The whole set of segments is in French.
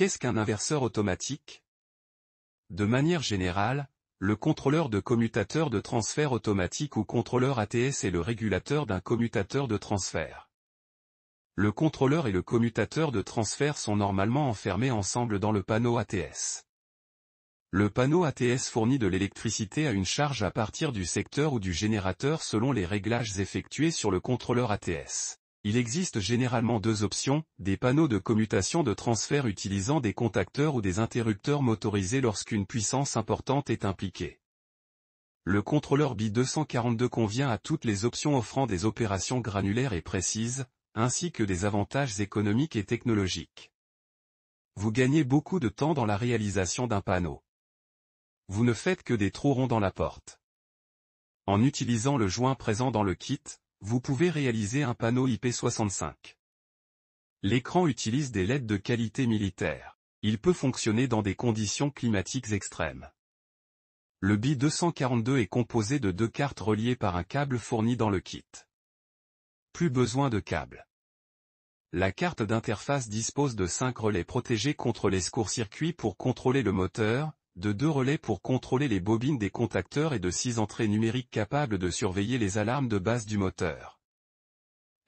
Qu'est-ce qu'un inverseur automatique De manière générale, le contrôleur de commutateur de transfert automatique ou contrôleur ATS est le régulateur d'un commutateur de transfert. Le contrôleur et le commutateur de transfert sont normalement enfermés ensemble dans le panneau ATS. Le panneau ATS fournit de l'électricité à une charge à partir du secteur ou du générateur selon les réglages effectués sur le contrôleur ATS. Il existe généralement deux options, des panneaux de commutation de transfert utilisant des contacteurs ou des interrupteurs motorisés lorsqu'une puissance importante est impliquée. Le contrôleur BI242 convient à toutes les options offrant des opérations granulaires et précises, ainsi que des avantages économiques et technologiques. Vous gagnez beaucoup de temps dans la réalisation d'un panneau. Vous ne faites que des trous ronds dans la porte. En utilisant le joint présent dans le kit, vous pouvez réaliser un panneau IP65. L'écran utilise des LED de qualité militaire. Il peut fonctionner dans des conditions climatiques extrêmes. Le BI-242 est composé de deux cartes reliées par un câble fourni dans le kit. Plus besoin de câble. La carte d'interface dispose de 5 relais protégés contre les courts-circuits pour contrôler le moteur, de deux relais pour contrôler les bobines des contacteurs et de six entrées numériques capables de surveiller les alarmes de base du moteur.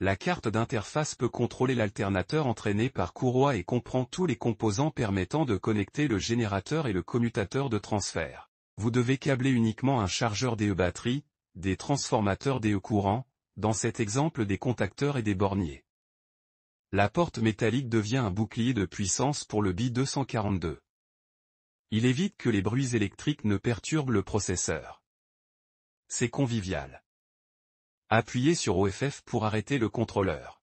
La carte d'interface peut contrôler l'alternateur entraîné par courroie et comprend tous les composants permettant de connecter le générateur et le commutateur de transfert. Vous devez câbler uniquement un chargeur DE batterie, des transformateurs DE courant, dans cet exemple des contacteurs et des borniers. La porte métallique devient un bouclier de puissance pour le BI242. Il évite que les bruits électriques ne perturbent le processeur. C'est convivial. Appuyez sur OFF pour arrêter le contrôleur.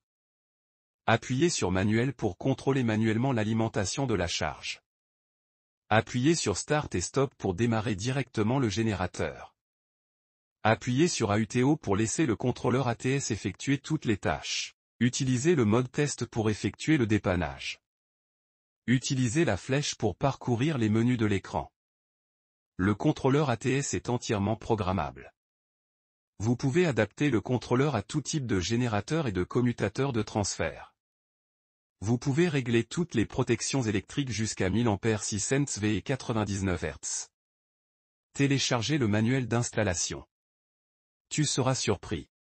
Appuyez sur Manuel pour contrôler manuellement l'alimentation de la charge. Appuyez sur Start et Stop pour démarrer directement le générateur. Appuyez sur AUTO pour laisser le contrôleur ATS effectuer toutes les tâches. Utilisez le mode test pour effectuer le dépannage. Utilisez la flèche pour parcourir les menus de l'écran. Le contrôleur ATS est entièrement programmable. Vous pouvez adapter le contrôleur à tout type de générateur et de commutateur de transfert. Vous pouvez régler toutes les protections électriques jusqu'à 1000 A 6 cents V et 99 Hz. Téléchargez le manuel d'installation. Tu seras surpris.